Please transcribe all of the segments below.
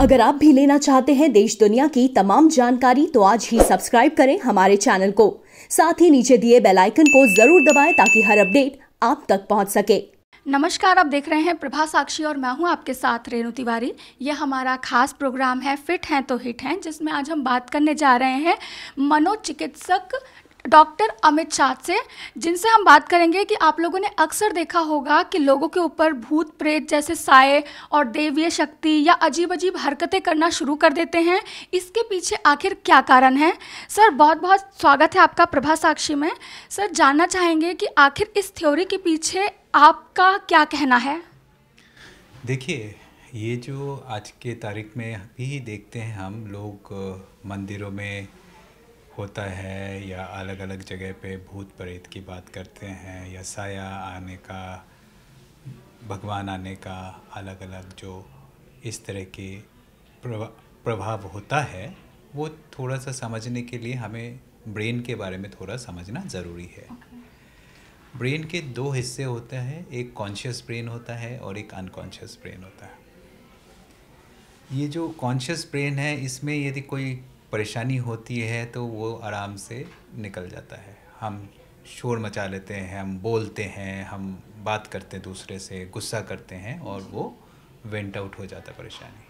अगर आप भी लेना चाहते हैं देश दुनिया की तमाम जानकारी तो आज ही सब्सक्राइब करें हमारे चैनल को साथ ही नीचे दिए बेल आइकन को जरूर दबाएं ताकि हर अपडेट आप तक पहुंच सके नमस्कार आप देख रहे हैं प्रभा साक्षी और मैं हूं आपके साथ रेणु तिवारी यह हमारा खास प्रोग्राम है फिट हैं तो हिट हैं जिसमें आज हम बात करने जा रहे हैं मनोचिकित्सक डॉक्टर अमित शाह से जिनसे हम बात करेंगे कि आप लोगों ने अक्सर देखा होगा कि लोगों के ऊपर भूत प्रेत जैसे साय और देवीय शक्ति या अजीब अजीब हरकतें करना शुरू कर देते हैं इसके पीछे आखिर क्या कारण है सर बहुत बहुत स्वागत है आपका प्रभा साक्षी में सर जानना चाहेंगे कि आखिर इस थ्योरी के पीछे आपका क्या कहना है देखिए ये जो आज के तारीख में भी देखते हैं हम लोग मंदिरों में होता है या अलग अलग जगह पे भूत प्रेत की बात करते हैं या साया आने का भगवान आने का अलग अलग जो इस तरह के प्रभाव होता है वो थोड़ा सा समझने के लिए हमें ब्रेन के बारे में थोड़ा समझना ज़रूरी है ब्रेन के दो हिस्से होते हैं एक कॉन्शियस ब्रेन होता है और एक अनकॉन्शियस ब्रेन होता है ये जो कॉन्शियस ब्रेन है इसमें यदि कोई परेशानी होती है तो वो आराम से निकल जाता है हम शोर मचा लेते हैं हम बोलते हैं हम बात करते हैं दूसरे से गुस्सा करते हैं और वो वेंट आउट हो जाता है परेशानी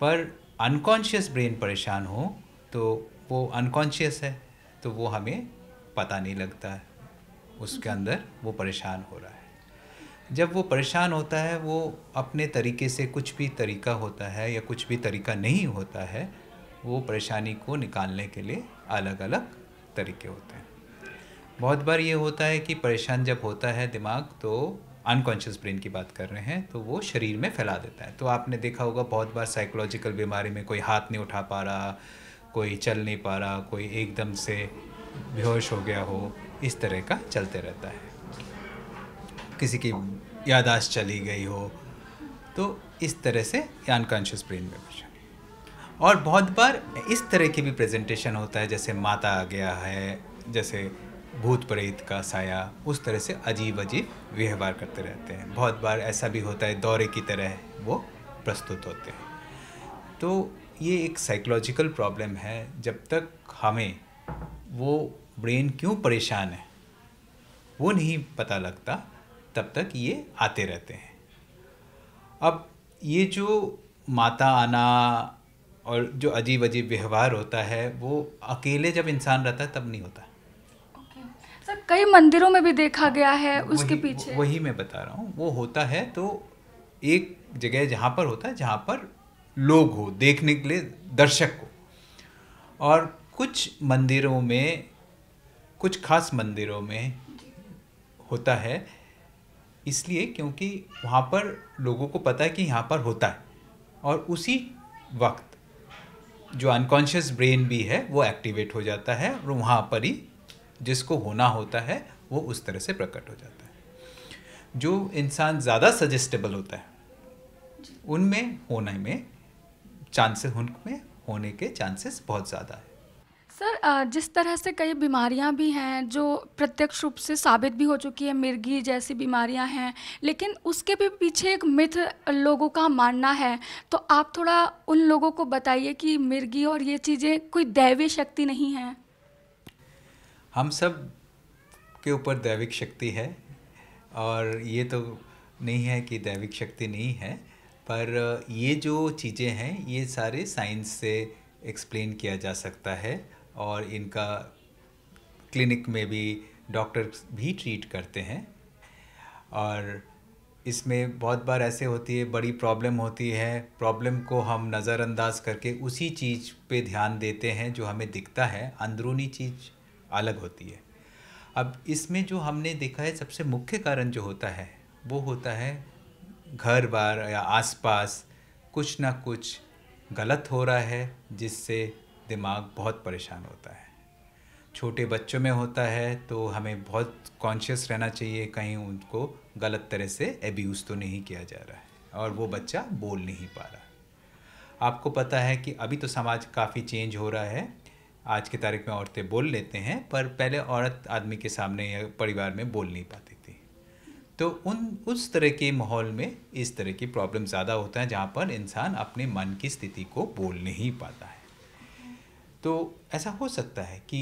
पर अनकॉन्शियस ब्रेन परेशान हो तो वो अनकॉन्शियस है तो वो हमें पता नहीं लगता है उसके अंदर वो परेशान हो रहा है जब वो परेशान होता है वो अपने तरीके से कुछ भी तरीका होता है या कुछ भी तरीका नहीं होता है वो परेशानी को निकालने के लिए अलग अलग तरीके होते हैं बहुत बार ये होता है कि परेशान जब होता है दिमाग तो अनकॉन्शियस ब्रेन की बात कर रहे हैं तो वो शरीर में फैला देता है तो आपने देखा होगा बहुत बार साइकोलॉजिकल बीमारी में कोई हाथ नहीं उठा पा रहा कोई चल नहीं पा रहा कोई एकदम से बेहोश हो गया हो इस तरह का चलते रहता है किसी की यादाश्त चली गई हो तो इस तरह से अनकॉन्शियस ब्रेन में कुछ और बहुत बार इस तरह के भी प्रेजेंटेशन होता है जैसे माता आ गया है जैसे भूत प्रेत का साया उस तरह से अजीब अजीब व्यवहार करते रहते हैं बहुत बार ऐसा भी होता है दौरे की तरह वो प्रस्तुत होते हैं तो ये एक साइकोलॉजिकल प्रॉब्लम है जब तक हमें वो ब्रेन क्यों परेशान है वो नहीं पता लगता तब तक ये आते रहते हैं अब ये जो माता आना और जो अजीब अजीब व्यवहार होता है वो अकेले जब इंसान रहता है तब नहीं होता सर कई मंदिरों में भी देखा गया है उसके वही, पीछे वही मैं बता रहा हूँ वो होता है तो एक जगह जहाँ पर होता है जहाँ पर लोग हो देखने के लिए दर्शक हो और कुछ मंदिरों में कुछ खास मंदिरों में होता है इसलिए क्योंकि वहाँ पर लोगों को पता है कि यहाँ पर होता है और उसी वक्त जो अनकॉन्शियस ब्रेन भी है वो एक्टिवेट हो जाता है और वहाँ पर ही जिसको होना होता है वो उस तरह से प्रकट हो जाता है जो इंसान ज़्यादा सजेस्टेबल होता है उनमें होने में चांसेस उनमें होने के चांसेस बहुत ज़्यादा है सर जिस तरह से कई बीमारियां भी हैं जो प्रत्यक्ष रूप से साबित भी हो चुकी है मिर्गी जैसी बीमारियां हैं लेकिन उसके भी पीछे एक मिथ लोगों का मानना है तो आप थोड़ा उन लोगों को बताइए कि मिर्गी और ये चीज़ें कोई दैवीय शक्ति नहीं है हम सब के ऊपर दैविक शक्ति है और ये तो नहीं है कि दैविक शक्ति नहीं है पर ये जो चीज़ें हैं ये सारे साइंस से एक्सप्लेन किया जा सकता है और इनका क्लिनिक में भी डॉक्टर भी ट्रीट करते हैं और इसमें बहुत बार ऐसे होती है बड़ी प्रॉब्लम होती है प्रॉब्लम को हम नज़रअंदाज करके उसी चीज़ पे ध्यान देते हैं जो हमें दिखता है अंदरूनी चीज़ अलग होती है अब इसमें जो हमने देखा है सबसे मुख्य कारण जो होता है वो होता है घर बार या आसपास कुछ ना कुछ गलत हो रहा है जिससे दिमाग बहुत परेशान होता है छोटे बच्चों में होता है तो हमें बहुत कॉन्शियस रहना चाहिए कहीं उनको गलत तरह से एब्यूज़ तो नहीं किया जा रहा है और वो बच्चा बोल नहीं पा रहा आपको पता है कि अभी तो समाज काफ़ी चेंज हो रहा है आज की तारीख में औरतें बोल लेते हैं पर पहले औरत आदमी के सामने या परिवार में बोल नहीं पाती थी तो उन उस तरह के माहौल में इस तरह की प्रॉब्लम ज़्यादा होता है जहाँ पर इंसान अपने मन की स्थिति को बोल नहीं पाता है तो ऐसा हो सकता है कि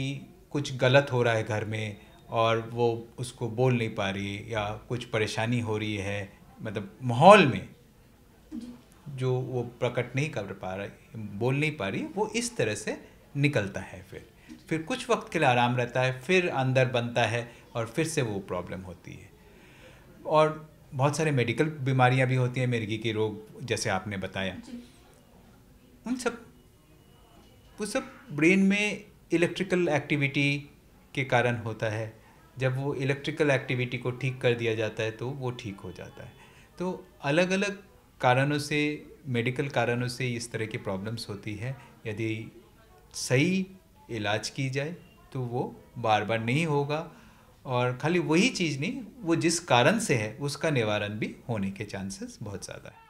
कुछ गलत हो रहा है घर में और वो उसको बोल नहीं पा रही या कुछ परेशानी हो रही है मतलब माहौल में जो वो प्रकट नहीं कर पा रही बोल नहीं पा रही वो इस तरह से निकलता है फिर फिर कुछ वक्त के लिए आराम रहता है फिर अंदर बनता है और फिर से वो प्रॉब्लम होती है और बहुत सारे मेडिकल बीमारियां भी होती हैं मिर्गी के रोग जैसे आपने बताया उन सब वो सब ब्रेन में इलेक्ट्रिकल एक्टिविटी के कारण होता है जब वो इलेक्ट्रिकल एक्टिविटी को ठीक कर दिया जाता है तो वो ठीक हो जाता है तो अलग अलग कारणों से मेडिकल कारणों से इस तरह की प्रॉब्लम्स होती है यदि सही इलाज की जाए तो वो बार बार नहीं होगा और खाली वही चीज़ नहीं वो जिस कारण से है उसका निवारण भी होने के चांसेस बहुत ज़्यादा है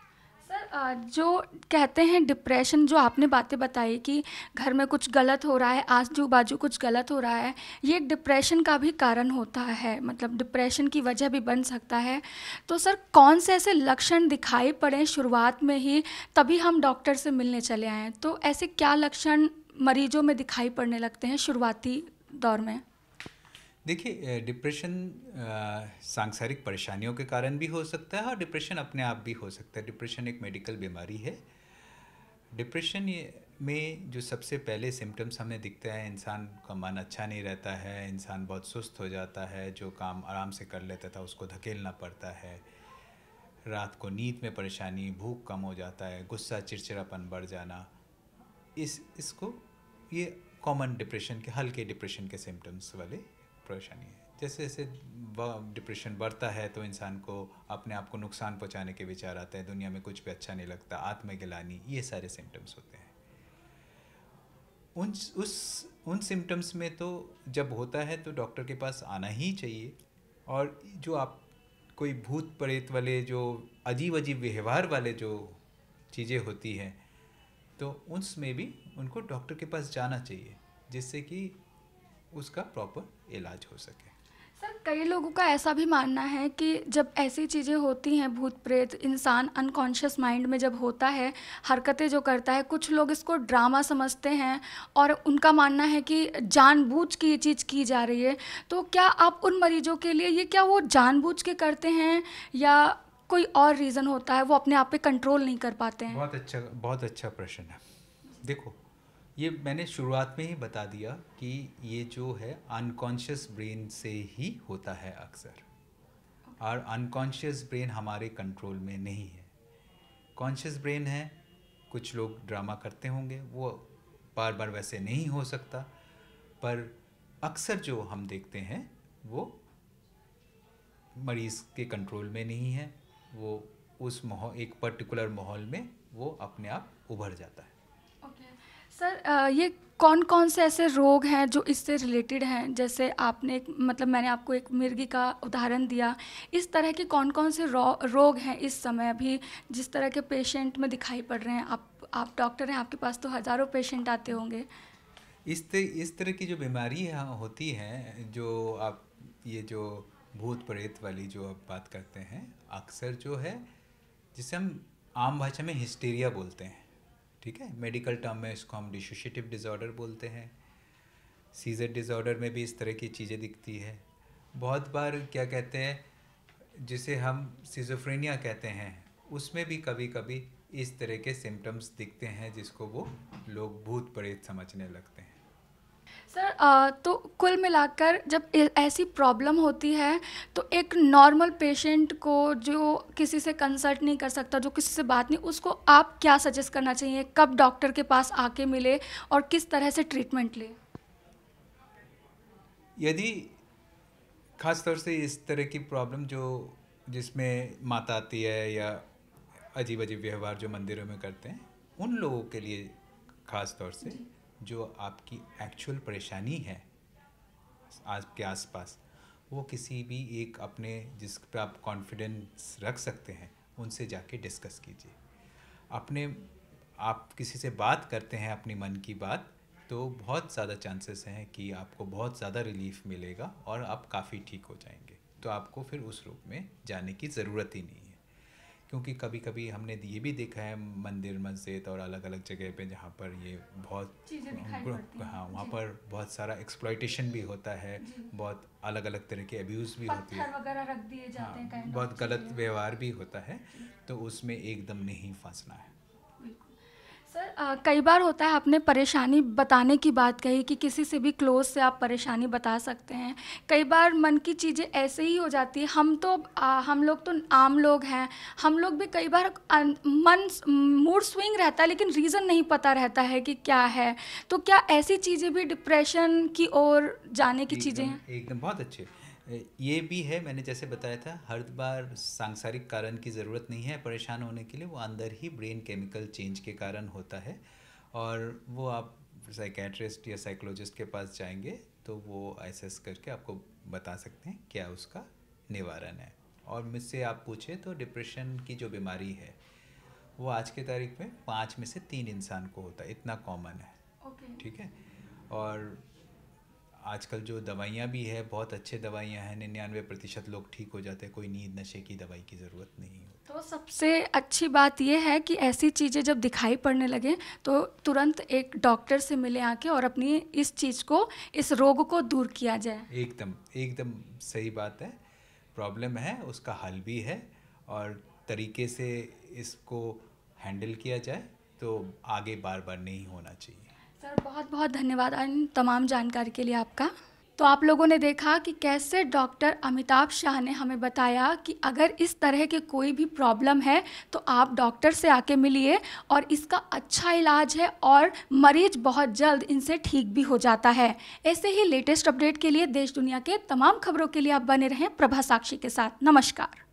जो कहते हैं डिप्रेशन जो आपने बातें बताई कि घर में कुछ गलत हो रहा है आजू बाजू कुछ गलत हो रहा है ये डिप्रेशन का भी कारण होता है मतलब डिप्रेशन की वजह भी बन सकता है तो सर कौन से ऐसे लक्षण दिखाई पड़े शुरुआत में ही तभी हम डॉक्टर से मिलने चले आएँ तो ऐसे क्या लक्षण मरीजों में दिखाई पड़ने लगते हैं शुरुआती दौर में देखिए डिप्रेशन सांसारिक परेशानियों के कारण भी हो सकता है और डिप्रेशन अपने आप भी हो सकता है डिप्रेशन एक मेडिकल बीमारी है डिप्रेशन में जो सबसे पहले सिम्टम्स हमें दिखते हैं इंसान का मन अच्छा नहीं रहता है इंसान बहुत सुस्त हो जाता है जो काम आराम से कर लेता था उसको धकेलना पड़ता है रात को नींद में परेशानी भूख कम हो जाता है गुस्सा चिड़चिड़ापन बढ़ जाना इस इसको ये कॉमन डिप्रेशन के हल्के डिप्रेशन के सिम्टम्स वाले परेशानी है जैसे जैसे डिप्रेशन बढ़ता है तो इंसान को अपने आप को नुकसान पहुंचाने के विचार आते हैं दुनिया में कुछ भी अच्छा नहीं लगता आत्मगिलानी ये सारे सिम्टम्स होते हैं उन उस उन सिम्टम्स में तो जब होता है तो डॉक्टर के पास आना ही चाहिए और जो आप कोई भूत प्रेत वाले जो अजीब अजीब व्यवहार वाले जो चीज़ें होती हैं तो उसमें भी उनको डॉक्टर के पास जाना चाहिए जिससे कि उसका प्रॉपर इलाज हो सके सर कई लोगों का ऐसा भी मानना है कि जब ऐसी चीज़ें होती हैं भूत प्रेत इंसान अनकॉन्शियस माइंड में जब होता है हरकतें जो करता है कुछ लोग इसको ड्रामा समझते हैं और उनका मानना है कि जानबूझ के ये चीज़ की जा रही है तो क्या आप उन मरीजों के लिए ये क्या वो जानबूझ के करते हैं या कोई और रीज़न होता है वो अपने आप पे कंट्रोल नहीं कर पाते हैं बहुत अच्छा बहुत अच्छा प्रश्न है देखो ये मैंने शुरुआत में ही बता दिया कि ये जो है अनकॉन्शियस ब्रेन से ही होता है अक्सर और अनकॉन्शियस ब्रेन हमारे कंट्रोल में नहीं है कॉन्शियस ब्रेन है कुछ लोग ड्रामा करते होंगे वो बार बार वैसे नहीं हो सकता पर अक्सर जो हम देखते हैं वो मरीज़ के कंट्रोल में नहीं है वो उस माहौल एक पर्टिकुलर माहौल में वो अपने आप उभर जाता है सर ये कौन कौन से ऐसे रोग हैं जो इससे रिलेटेड हैं जैसे आपने मतलब मैंने आपको एक मिर्गी का उदाहरण दिया इस तरह के कौन कौन से रो, रोग हैं इस समय अभी जिस तरह के पेशेंट में दिखाई पड़ रहे हैं आप आप डॉक्टर हैं आपके पास तो हज़ारों पेशेंट आते होंगे इस तर, इस तरह की जो बीमारी होती हैं जो आप ये जो भूत प्रेत वाली जो आप बात करते हैं अक्सर जो है जिसे हम आम भाषा में हिस्टीरिया बोलते हैं ठीक है मेडिकल टर्म में इसको हम डिसोशिएटिव डिज़ॉर्डर बोलते हैं सीजर डिज़ॉर्डर में भी इस तरह की चीज़ें दिखती है बहुत बार क्या कहते हैं जिसे हम सीजोफ्रेनिया कहते हैं उसमें भी कभी कभी इस तरह के सिम्टम्स दिखते हैं जिसको वो लोग भूत प्रेत समझने लगते हैं सर तो कुल मिलाकर जब ऐसी प्रॉब्लम होती है तो एक नॉर्मल पेशेंट को जो किसी से कंसल्ट नहीं कर सकता जो किसी से बात नहीं उसको आप क्या सजेस्ट करना चाहिए कब डॉक्टर के पास आके मिले और किस तरह से ट्रीटमेंट ले यदि खासतौर से इस तरह की प्रॉब्लम जो जिसमें माता आती है या अजीब अजीब व्यवहार जो मंदिरों में करते हैं उन लोगों के लिए ख़ास तौर से जो आपकी एक्चुअल परेशानी है आपके आसपास वो किसी भी एक अपने जिस पर आप कॉन्फिडेंस रख सकते हैं उनसे जाके डिस्कस कीजिए अपने आप किसी से बात करते हैं अपनी मन की बात तो बहुत ज़्यादा चांसेस हैं कि आपको बहुत ज़्यादा रिलीफ मिलेगा और आप काफ़ी ठीक हो जाएंगे तो आपको फिर उस रूप में जाने की ज़रूरत ही नहीं क्योंकि कभी कभी हमने ये भी देखा है मंदिर मस्जिद और अलग अलग जगह पे जहाँ पर ये बहुत हाँ वहाँ पर बहुत सारा एक्सप्लॉयटेशन भी होता है बहुत अलग अलग तरह के अब्यूज़ भी होती है रख दिए जाते हैं हाँ, बहुत गलत व्यवहार भी होता है तो उसमें एकदम नहीं फंसना है सर आ, कई बार होता है आपने परेशानी बताने की बात कही कि किसी से भी क्लोज से आप परेशानी बता सकते हैं कई बार मन की चीज़ें ऐसे ही हो जाती है हम तो आ, हम लोग तो आम लोग हैं हम लोग भी कई बार मन मूड स्विंग रहता है लेकिन रीज़न नहीं पता रहता है कि क्या है तो क्या ऐसी चीज़ें भी डिप्रेशन की ओर जाने की चीज़ें हैं एकदम बहुत अच्छे ये भी है मैंने जैसे बताया था हर बार सांसारिक कारण की ज़रूरत नहीं है परेशान होने के लिए वो अंदर ही ब्रेन केमिकल चेंज के कारण होता है और वो आप साइकेट्रिस्ट या साइकोलॉजिस्ट के पास जाएंगे तो वो एसेस करके आपको बता सकते हैं क्या उसका निवारण है और मुझसे आप पूछें तो डिप्रेशन की जो बीमारी है वो आज के तारीख में पाँच में से तीन इंसान को होता है इतना कॉमन है okay. ठीक है और आजकल जो दवाइयाँ भी है बहुत अच्छे दवाइयाँ हैं निन्यानवे प्रतिशत लोग ठीक हो जाते हैं कोई नींद नशे की दवाई की ज़रूरत नहीं होती तो सबसे अच्छी बात यह है कि ऐसी चीज़ें जब दिखाई पड़ने लगे तो तुरंत एक डॉक्टर से मिले आके और अपनी इस चीज़ को इस रोग को दूर किया जाए एकदम एकदम सही बात है प्रॉब्लम है उसका हल भी है और तरीके से इसको हैंडल किया जाए तो आगे बार बार नहीं होना चाहिए सर बहुत बहुत धन्यवाद इन तमाम जानकारी के लिए आपका तो आप लोगों ने देखा कि कैसे डॉक्टर अमिताभ शाह ने हमें बताया कि अगर इस तरह के कोई भी प्रॉब्लम है तो आप डॉक्टर से आके मिलिए और इसका अच्छा इलाज है और मरीज बहुत जल्द इनसे ठीक भी हो जाता है ऐसे ही लेटेस्ट अपडेट के लिए देश दुनिया के तमाम खबरों के लिए आप बने रहें प्रभा साक्षी के साथ नमस्कार